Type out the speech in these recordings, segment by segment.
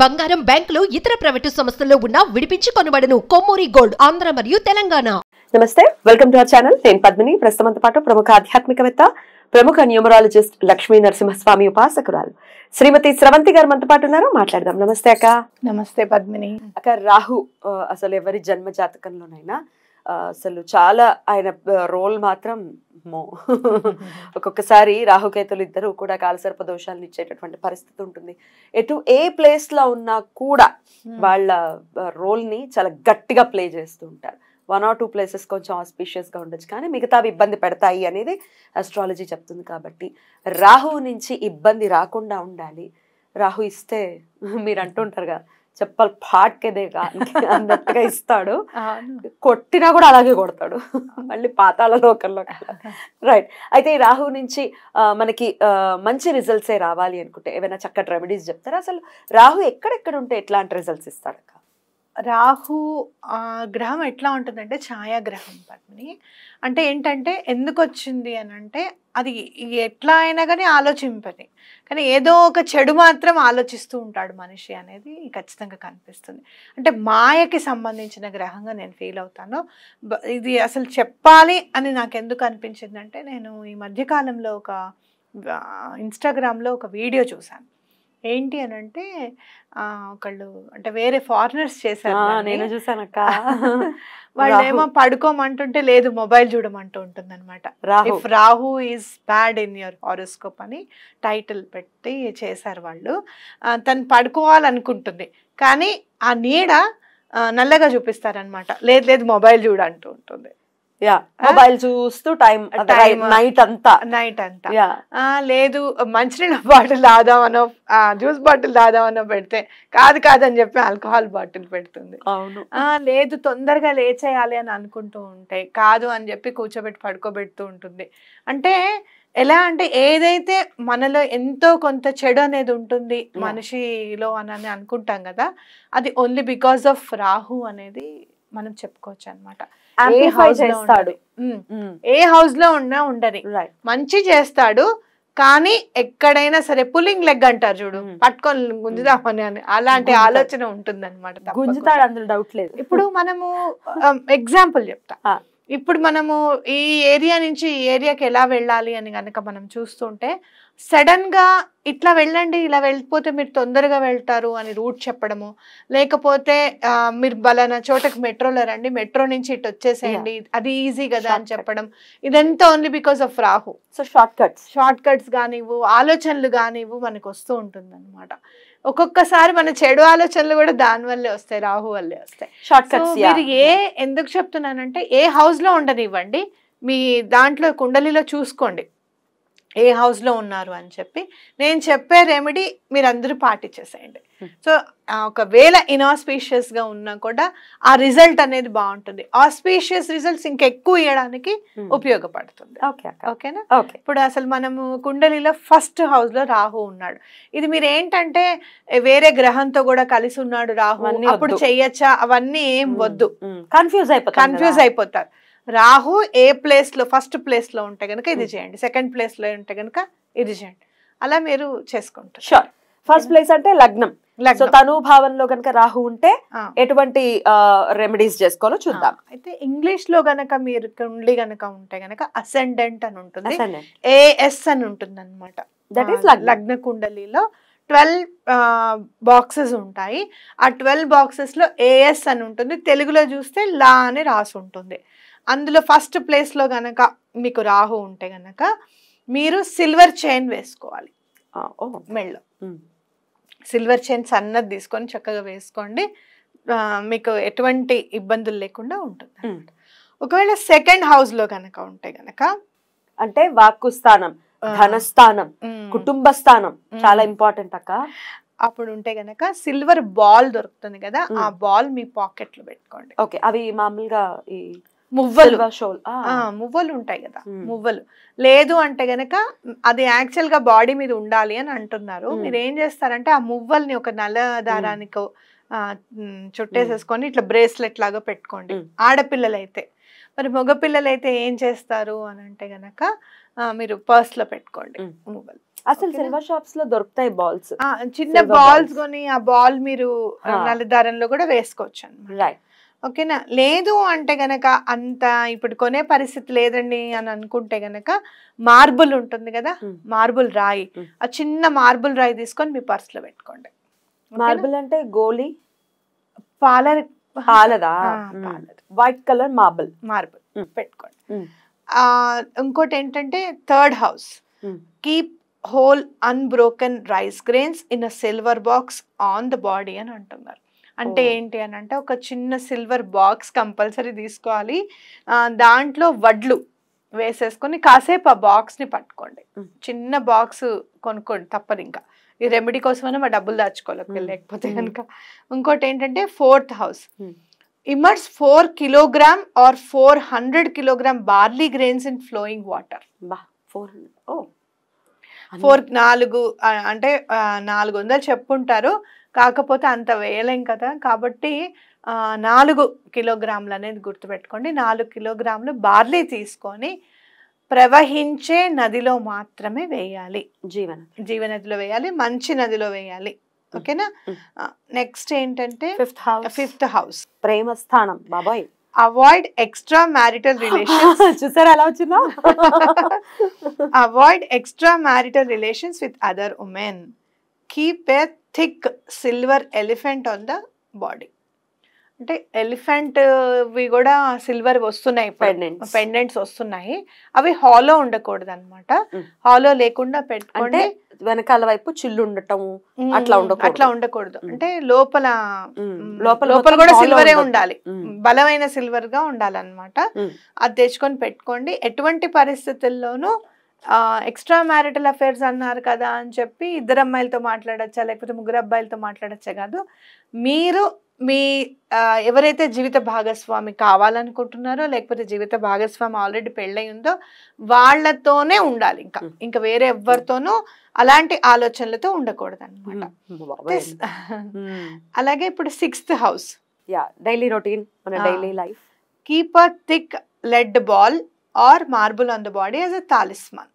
బంగారం బ్యాంకులు ఇతర ప్రైవేటు సంస్థల్లో ఉన్న విడిపించి కొనబడను కొమ్మూరి గోల్డ్ ఆంధ్ర మరియు తెలంగాణ నమస్తే వెల్కమ్ టు అవర్ ఛానల్ నేను పద్మిని ప్రస్తుతంతో పాటు ప్రముఖ ఆధ్యాత్మికవేత్త ప్రముఖ న్యూమరాలజిస్ట్ లక్ష్మీ నరసింహస్వామి ఉపాసకురాలు శ్రీమతి స్రవంతి గారు మనతో పాటు ఉన్నారు మాట్లాడదాం నమస్తే అక్క నమస్తే పద్మిని అక్క రాహు అసలు ఎవరి జన్మ జాతకంలోనైనా అసలు చాలా ఆయన రోల్ మాత్రం మో ఒక్కొక్కసారి రాహుకేతులు ఇద్దరు కూడా కాలసర్ప దోషాలను ఇచ్చేటటువంటి పరిస్థితి ఉంటుంది ఎటు ఏ ప్లేస్ లో ఉన్నా కూడా వాళ్ళ రోల్ ని చాలా గట్టిగా ప్లే చేస్తూ ఉంటారు వన్ ఆర్ టూ ప్లేసెస్ కొంచెం ఆస్పీషియస్ గా ఉండొచ్చు కానీ మిగతావి ఇబ్బంది పెడతాయి అనేది అస్ట్రాలజీ చెప్తుంది కాబట్టి రాహువు నుంచి ఇబ్బంది రాకుండా ఉండాలి రాహు ఇస్తే మీరు అంటుంటారు కదా చెప్పాలి పాట్కేదే అన్నట్టుగా ఇస్తాడు కొట్టినా కూడా అలాగే కొడతాడు మళ్ళీ పాతాల లోకల్లో రైట్ అయితే ఈ రాహు నుంచి మనకి మంచి రిజల్ట్సే రావాలి అనుకుంటే ఏమైనా చక్కటి రెమెడీస్ చెప్తారా అసలు రాహు ఎక్కడెక్కడ ఉంటే ఎట్లాంటి రిజల్ట్స్ ఇస్తాడు రాహు గ్రహం ఎట్లా ఉంటుందంటే ఛాయాగ్రహం పద్మిని అంటే ఏంటంటే ఎందుకు వచ్చింది అని అంటే అది ఎట్లా అయినా కానీ ఆలోచింపని కానీ ఏదో ఒక చెడు మాత్రం ఆలోచిస్తూ ఉంటాడు మనిషి అనేది ఖచ్చితంగా కనిపిస్తుంది అంటే మాయకి సంబంధించిన గ్రహంగా నేను ఫీల్ అవుతాను ఇది అసలు చెప్పాలి అని నాకు ఎందుకు అనిపించిందంటే నేను ఈ మధ్యకాలంలో ఒక ఇన్స్టాగ్రామ్లో ఒక వీడియో చూశాను ఏంటి అని అంటే ఒకళ్ళు అంటే వేరే ఫారినర్స్ చేశారు నేను చూసాను అక్క వాళ్ళు ఏమో పడుకోమంటుంటే లేదు మొబైల్ చూడమంటూ ఉంటుంది అనమాట if Rahu is bad in your horoscope అని టైటిల్ పెట్టి చేశారు వాళ్ళు తను పడుకోవాలనుకుంటుంది కానీ ఆ నీడ నల్లగా చూపిస్తారనమాట లేదు లేదు మొబైల్ చూడంటూ ఉంటుంది యా మొబైల్ చూస్తూ టైం నైట్ అంతా నైట్ అంతా లేదు మంచినీళ్ళ బాటిల్ దాదామనో జ్యూస్ బాటిల్ దాదామనో పెడితే కాదు కాదని చెప్పి ఆల్కహాల్ బాటిల్ పెడుతుంది అవును లేదు తొందరగా లేచేయాలి అని అనుకుంటూ ఉంటాయి కాదు అని చెప్పి కూర్చోబెట్టి పడుకోబెడుతూ ఉంటుంది అంటే ఎలా అంటే ఏదైతే మనలో ఎంతో కొంత చెడు అనేది ఉంటుంది మనిషిలో అని అనుకుంటాం కదా అది ఓన్లీ బికాస్ ఆఫ్ రాహు అనేది మనం చెప్పుకోవచ్చు అనమాట ఏ హౌస్ లో ఉన్నా ఉండని మంచి చేస్తాడు కానీ ఎక్కడైనా సరే పులింగ్ లెగ్ అంటారు చూడు పట్టుకొని గుంజుదామని అని అలాంటి ఆలోచన ఉంటుంది అనమాట గుంజుతాడు అందులో డౌట్ లేదు ఇప్పుడు మనము ఎగ్జాంపుల్ um, చెప్తా ఇప్పుడు మనము ఈ ఏరియా నుంచి ఈ ఏరియాకి ఎలా వెళ్ళాలి అని కనుక మనం చూస్తుంటే సడన్ గా ఇట్లా వెళ్ళండి ఇలా వెళ్ళిపోతే మీరు తొందరగా వెళ్తారు అని రూట్ చెప్పడము లేకపోతే మీరు బలానా చోటకి మెట్రోలో రండి మెట్రో నుంచి ఇటు వచ్చేసేయండి అది ఈజీ కదా అని చెప్పడం ఇదంతా only because of Rahu so short cuts short cuts కానివ్వు ఆలోచనలు కానివ్వు మనకు వస్తూ ఉంటుంది అనమాట ఒక్కొక్కసారి మన చెడు ఆలోచనలు కూడా దాని వల్లే వస్తాయి రాహు వల్లే వస్తాయి షార్ట్ కట్స్ మీరు ఏ ఎందుకు చెప్తున్నానంటే ఏ హౌస్ లో ఉండనివ్వండి మీ దాంట్లో కుండలిలో చూసుకోండి ఏ హౌస్లో ఉన్నారు అని చెప్పి నేను చెప్పే రెమెడీ మీరు అందరూ పాటించేసేయండి సో ఒకవేళ గా ఉన్నా కూడా ఆ రిజల్ట్ అనేది బాగుంటుంది ఆస్పీషియస్ రిజల్ట్స్ ఇంకెక్కువ ఇవ్వడానికి ఉపయోగపడుతుంది ఓకే ఓకేనా ఇప్పుడు అసలు మనము కుండలిలో ఫస్ట్ హౌస్లో రాహు ఉన్నాడు ఇది మీరు ఏంటంటే వేరే గ్రహంతో కూడా కలిసి ఉన్నాడు రాహు అప్పుడు చెయ్యొచ్చా అవన్నీ ఏం వద్దు కన్ఫ్యూజ్ అయిపోతారు కన్ఫ్యూజ్ అయిపోతారు రాహు ఏ ప్లేస్లో ఫస్ట్ ప్లేస్లో ఉంటే కనుక ఇది hmm. చేయండి సెకండ్ ప్లేస్లో ఉంటే కనుక ఇది చేయండి అలా మీరు చేసుకుంటారు షూర్ ఫస్ట్ ప్లేస్ అంటే లగ్నం తను భావంలో కనుక రాహు ఉంటే ఎటువంటి రెమెడీస్ చేసుకోవాలో చూద్దాం అయితే ఇంగ్లీష్ లో గనక మీరు కుండ్లి గనక ఉంటే గనక అసెండెంట్ అని ఉంటుంది ఏఎస్ అని ఉంటుంది అనమాట దట్ ఈస్ లగ్న కుండలిలో ట్వెల్వ్ బాక్సెస్ ఉంటాయి ఆ ట్వెల్వ్ లో ఏఎస్ అని ఉంటుంది తెలుగులో చూస్తే లా అని రాసి ఉంటుంది అందులో ఫస్ట్ ప్లేస్లో కనుక మీకు రాహు ఉంటే కనుక మీరు సిల్వర్ చైన్ వేసుకోవాలి మెళ్ళో సిల్వర్ చైన్ సన్నది తీసుకొని చక్కగా వేసుకోండి మీకు ఎటువంటి ఇబ్బందులు లేకుండా ఉంటుంది ఒకవేళ సెకండ్ హౌస్ లో కనుక ఉంటే గనక అంటే వాక్కు స్థానం ధనస్థానం కుటుంబ స్థానం చాలా ఇంపార్టెంట్ అక్క అప్పుడు ఉంటే గనక సిల్వర్ బాల్ దొరుకుతుంది కదా ఆ బాల్ మీ పాకెట్ లో పెట్టుకోండి ఓకే అవి మామూలుగా ఈ మువ్వలు మువ్వలు ఉంటాయి కదా మువ్వలు లేదు అంటే గనక అది యాక్చువల్ గా బాడీ మీద ఉండాలి అని అంటున్నారు మీరు ఏం చేస్తారంటే ఆ మువ్వల్ని ఒక నల్ల దారానికి చుట్టేసేసుకొని ఇట్లా బ్రేస్లెట్ లాగా పెట్టుకోండి ఆడపిల్లలైతే మరి మగపిల్లలైతే ఏం చేస్తారు అని అంటే గనక మీరు పర్స్ లో పెట్టుకోండి మువ్వలు అసలు సిల్వర్ షాప్స్ లో దొరుకుతాయి బాల్స్ చిన్న బాల్స్ కొని ఆ బాల్ మీరు నల్ల దారంలో కూడా వేసుకోవచ్చు రైట్ ఓకేనా లేదు అంటే గనక అంత ఇప్పుడు కొనే పరిస్థితి లేదండి అని అనుకుంటే గనక మార్బుల్ ఉంటుంది కదా మార్బుల్ రాయి ఆ చిన్న మార్బుల్ రాయి తీసుకొని మీ పర్స్ లో పెట్టుకోండి మార్బుల్ అంటే గోలీ పాలర్ పాలదా వైట్ కలర్ మార్బుల్ మార్బుల్ పెట్టుకోండి ఇంకోటి ఏంటంటే third house keep whole unbroken rice grains in a silver box on the body అని అంటున్నారు అంటే ఏంటి అని అంటే ఒక చిన్న సిల్వర్ బాక్స్ కంపల్సరీ తీసుకోవాలి దాంట్లో వడ్లు వేసేసుకొని కాసేపు ఆ బాక్స్ని పట్టుకోండి చిన్న బాక్స్ కొనుక్కోండి తప్పదు ఇంకా ఈ రెమెడీ కోసమైనా మా డబ్బులు దాచుకోవాలి లేకపోతే కనుక ఇంకోటి ఏంటంటే fourth house immerse four kilogram or four hundred kilogram barley grains in flowing water బా ఫోర్ ఓ ఫోర్ నాలుగు అంటే నాలుగు వందలు చెప్పుంటారు కాకపోతే అంత వేయలేం కదా కాబట్టి నాలుగు కిలోగ్రాములు అనేది గుర్తుపెట్టుకోండి నాలుగు కిలోగ్రాములు బార్లీ తీసుకొని ప్రవహించే నదిలో మాత్రమే వేయాలి జీవన జీవనదిలో వేయాలి మంచి నదిలో వేయాలి ఓకేనా నెక్స్ట్ ఏంటంటే ఫిఫ్త్ హౌస్ ఫిఫ్త్ హౌస్ ప్రేమ స్థానం బాబాయ్ అవాయిడ్ ఎక్స్ట్రా మ్యారిటల్ రిలేషన్స్ చూసారా ఎలా వచ్చిందా avoid extra marital relations with other women keep a thick silver elephant on the body అంటే ఎలిఫెంట్ వి కూడా సిల్వర్ వస్తున్నాయి పెండెంట్స్ వస్తున్నాయి అవి హాలో ఉండకూడదు అనమాట హాలో లేకుండా పెట్టుకుంటే వెనకాల వైపు చిల్లు ఉండటం అట్లా ఉండదు అట్లా ఉండకూడదు అంటే లోపల లోపల లోపల కూడా సిల్వరే ఉండాలి బలమైన సిల్వర్ గా ఉండాలన్నమాట అది తెచ్చుకొని పెట్టుకోండి ఎటువంటి పరిస్థితుల్లోనూ ఎక్స్ట్రా మ్యారిటల్ అఫైర్స్ అన్నారు కదా అని చెప్పి ఇద్దరు అమ్మాయిలతో మాట్లాడచ్చా లేకపోతే ముగ్గురు అబ్బాయిలతో మాట్లాడచ్చా కాదు మీరు మీ ఎవరైతే జీవిత భాగస్వామి కావాలనుకుంటున్నారో లేకపోతే జీవిత భాగస్వామి ఆల్రెడీ పెళ్ళై ఉందో వాళ్ళతోనే ఉండాలి ఇంకా ఇంకా వేరే ఎవరితోనూ అలాంటి ఆలోచనలతో ఉండకూడదు అనమాట అలాగే ఇప్పుడు సిక్స్త్ హౌస్ డైలీ రొటీన్ మన daily life keep a thick lead ball or marble on the body as a talisman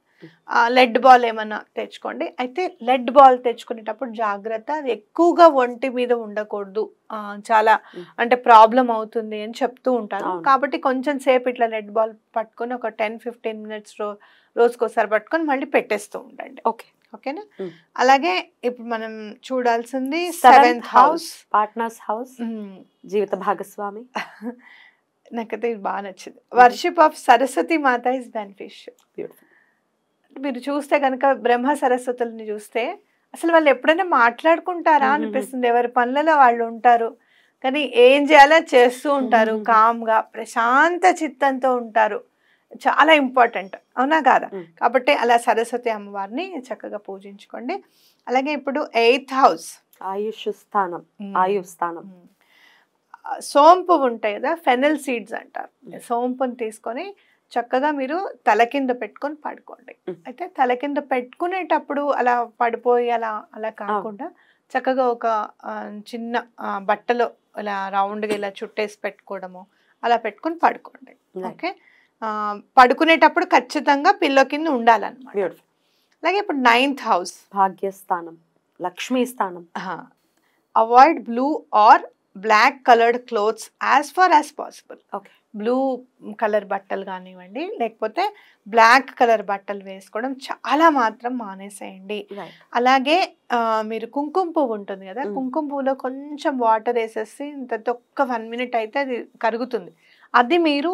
lead ball ఏమన్నా తెచ్చుకోండి అయితే లెడ్ బాల్ తెచ్చుకునేటప్పుడు జాగ్రత్త అది ఎక్కువగా ఒంటి మీద ఉండకూడదు చాలా అంటే ప్రాబ్లం అవుతుంది అని చెప్తూ ఉంటారు కాబట్టి కొంచెం సేపు ఇట్లా లెడ్ బాల్ పట్టుకొని ఒక టెన్ ఫిఫ్టీన్ మినిట్స్ రో రోజుకోసారి పట్టుకొని మళ్ళీ పెట్టేస్తూ ఉండండి ఓకే ఓకేనా అలాగే ఇప్పుడు మనం చూడాల్సింది సెవెంత్ హౌస్ పార్ట్నర్స్ హౌస్ జీవిత భాగస్వామి నాకైతే ఇది బాగా నచ్చింది వర్షిప్ ఆఫ్ సరస్వతి మాత ఇస్ బెనిఫిషియల్ బ్యూటిఫుల్ మీరు చూస్తే కనుక బ్రహ్మ సరస్వతుల్ని చూస్తే అసలు వాళ్ళు ఎప్పుడైనా మాట్లాడుకుంటారా అనిపిస్తుంది ఎవరి పనులలో వాళ్ళు ఉంటారు కానీ ఏం చేయాలో చేస్తూ ఉంటారు కామ్గా ప్రశాంత చిత్తంతో ఉంటారు చాలా ఇంపార్టెంట్ అవునా కాదా కాబట్టి అలా సరస్వతి అమ్మవారిని చక్కగా పూజించుకోండి అలాగే ఇప్పుడు ఎయిత్ హౌస్ ఆయుష్ స్థానం ఆయుష్ స్థానం సోంపు ఉంటాయి కదా ఫెనల్ సీడ్స్ అంటారు సోంపుని తీసుకొని చక్కగా మీరు తల కింద పెట్టుకొని పడుకోండి అయితే తల కింద పెట్టుకునేటప్పుడు అలా పడిపోయి అలా అలా కాకుండా చక్కగా ఒక చిన్న బట్టలో ఇలా రౌండ్గా ఇలా చుట్టేసి పెట్టుకోవడము అలా పెట్టుకొని పడుకోండి ఓకే పడుకునేటప్పుడు ఖచ్చితంగా పిల్లో కింద ఉండాలన్నమాట అలాగే ఇప్పుడు నైన్త్ హౌస్ భాగ్యస్థానం లక్ష్మీ స్థానం avoid blue or black coloured clothes as far as possible okay blue colour బట్టలు కానివ్వండి లేకపోతే బ్లాక్ కలర్ బట్టలు వేసుకోవడం చాలా మాత్రం మానేసేయండి అలాగే మీరు కుంకుమ పువ్వు ఉంటుంది కదా కుంకుమ పువ్వులో కొంచెం వాటర్ వేసేసి ఇంత ఒక్క వన్ మినిట్ అయితే అది కరుగుతుంది అది మీరు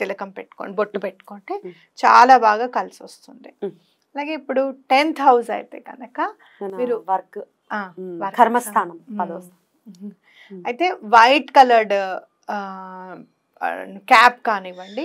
తిలకం పెట్టుకోండి బొట్టు పెట్టుకుంటే చాలా బాగా కలిసి వస్తుంది అలాగే ఇప్పుడు టెన్త్ హౌస్ అయితే కనుక మీరు వర్క్ కర్మస్థానం అయితే వైట్ కలర్డ్ క్యాప్ కానివ్వండి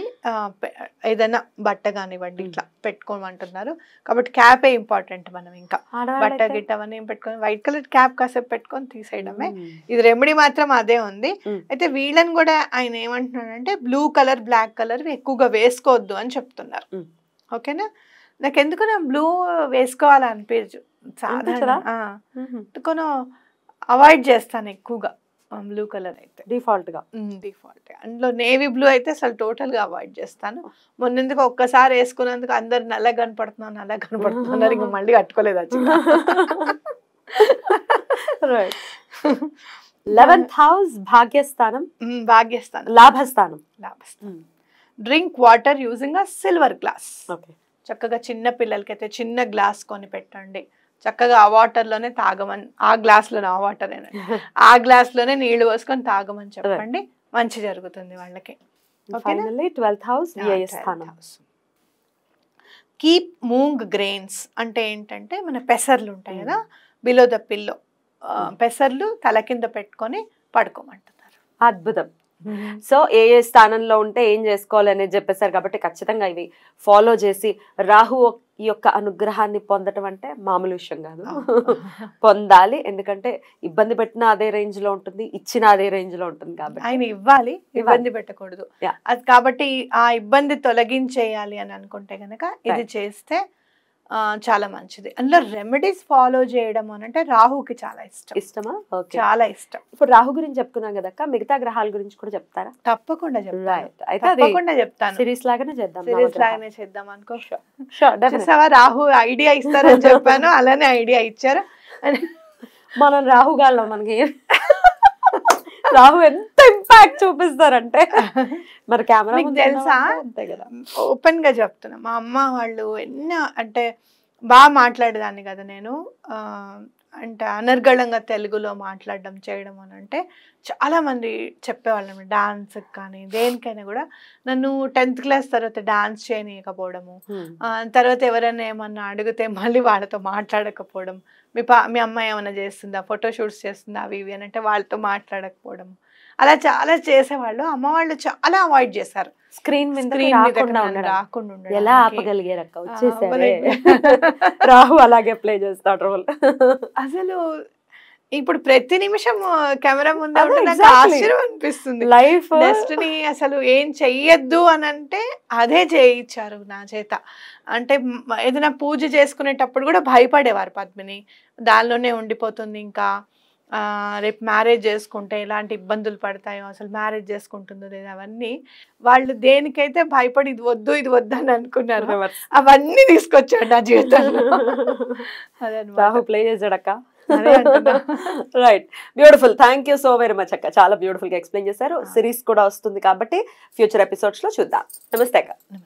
ఏదైనా బట్ట కానివ్వండి ఇట్లా పెట్టుకోమంటున్నారు కాబట్టి క్యాపే ఇంపార్టెంట్ మనం ఇంకా బట్ట గిట్ట అవన్నీ పెట్టుకొని వైట్ కలర్ క్యాప్ కాసేపు పెట్టుకొని తీసేయడమే ఇది రెమెడీ మాత్రం అదే ఉంది అయితే వీళ్ళని కూడా ఆయన ఏమంటున్నాడంటే బ్లూ కలర్ బ్లాక్ కలర్ ఎక్కువగా వేసుకోవద్దు అని చెప్తున్నారు ఓకేనా నాకు ఎందుకు నా బ్లూ వేసుకోవాలనిపించు సాధారణ అవాయిడ్ చేస్తాను ఎక్కువగా బ్లూ కలర్ అయితే డిఫాల్ట్ గా డిఫాల్ట్ అందులో నేవీ బ్లూ అయితే అసలు టోటల్ గా అవాయిడ్ చేస్తాను మొన్నెందుకు ఒక్కసారి వేసుకున్నందుకు అందరు నల్ల కనపడుతున్నాను నల్ల కనపడుతున్నారు ఇంకా మళ్ళీ కట్టుకోలేదు అది రైట్ లెవెన్త్ హౌస్ భాగ్యస్థానం భాగ్యస్థానం లాభస్థానం లాభస్థానం drink water using a silver glass చక్కగా చిన్న పిల్లలకైతే చిన్న గ్లాస్ కొని పెట్టండి చక్కగా ఆ వాటర్లోనే తాగమని ఆ గ్లాస్లోనే ఆ వాటర్ ఆ గ్లాస్లోనే నీళ్లు పోసుకొని తాగమని చెప్పండి మంచి జరుగుతుంది వాళ్ళకి కీప్ మూంగ్ గ్రెయిన్స్ అంటే ఏంటంటే మన పెసర్లు ఉంటాయి కదా బిలో ద పిల్లో పెసర్లు తల కింద పెట్టుకొని పడుకోమంటున్నారు అద్భుతం సో ఏ ఏ స్థానంలో ఉంటే ఏం అనేది చెప్పేశారు కాబట్టి ఖచ్చితంగా ఇవి ఫాలో చేసి రాహు ఈ యొక్క అనుగ్రహాన్ని పొందటం అంటే మామూలు విషయం కాదు పొందాలి ఎందుకంటే ఇబ్బంది పెట్టినా అదే రేంజ్ లో ఉంటుంది ఇచ్చిన అదే రేంజ్ లో ఉంటుంది కాబట్టి ఆయన ఇవ్వాలి ఇబ్బంది పెట్టకూడదు కాబట్టి ఆ ఇబ్బంది తొలగించేయాలి అని అనుకుంటే గనక ఇది చేస్తే చాలా మంచిది అందులో రెమెడీస్ hmm. ఫాలో చేయడం అని అంటే రాహుకి చాలా ఇష్టం ఇష్టమా చాలా ఇష్టం ఇప్పుడు రాహు గురించి చెప్పుకున్నాం కదా మిగతా గ్రహాల గురించి కూడా చెప్తారా తప్పకుండా తప్పకుండా చెప్తాను సిరీస్ లాగానే చేద్దాం సిరీస్ లాగానే చేద్దాం అనుకో చూసావా రాహు ఐడియా ఇస్తారని చెప్పాను అలానే ఐడియా ఇచ్చారు మనం రాహుగాల్లో మనకి రాహు ఎంత ప్యాక్ చూపిస్తారంటే మరి కెమెరా తెలుసా అంతే కదా ఓపెన్ గా చెప్తున్నా మా అమ్మ వాళ్ళు ఎన్నో అంటే బాగా మాట్లాడేదాన్ని కదా నేను అంటే అనర్గళంగా తెలుగులో మాట్లాడడం చేయడం అని అంటే చాలామంది చెప్పేవాళ్ళం డాన్స్కి కానీ దేనికైనా కూడా నన్ను టెన్త్ క్లాస్ తర్వాత డాన్స్ చేయనీయకపోవడము తర్వాత ఎవరైనా ఏమన్నా అడిగితే మళ్ళీ వాళ్ళతో మాట్లాడకపోవడం మీ పా మీ అమ్మాయి ఏమైనా చేస్తుందా ఫోటోషూట్స్ చేస్తుందా అవి ఇవి అని అంటే వాళ్ళతో మాట్లాడకపోవడం అలా చాలా చేసేవాళ్ళు అమ్మవాళ్ళు చాలా అవాయిడ్ చేశారు స్క్రీన్ రాకుండా రాహు అలాగే ప్లే చేస్తాడు రోల్ అసలు ఇప్పుడు ప్రతి నిమిషం కెమెరా ముందు ఆశ్చర్యం అనిపిస్తుంది లైఫ్ ని అసలు ఏం చెయ్యొద్దు అని అంటే అదే చేయించారు నా చేత అంటే ఏదైనా పూజ చేసుకునేటప్పుడు కూడా భయపడేవారు పద్మిని దానిలోనే ఉండిపోతుంది ఇంకా రేపు మ్యారేజ్ చేసుకుంటే ఎలాంటి ఇబ్బందులు పడతాయో అసలు మ్యారేజ్ చేసుకుంటుందో లేదా అవన్నీ వాళ్ళు దేనికైతే భయపడి ఇది వద్దు ఇది వద్దు అని అనుకున్నారు అవన్నీ తీసుకొచ్చాడు నా జీవితంలో ప్లే చేశాడక్క right beautiful thank you so very much అక్క చాలా బ్యూటిఫుల్ గా ఎక్స్ప్లెయిన్ చేశారు సిరీస్ కూడా వస్తుంది కాబట్టి ఫ్యూచర్ ఎపిసోడ్స్ లో చూద్దాం నమస్తే అక్క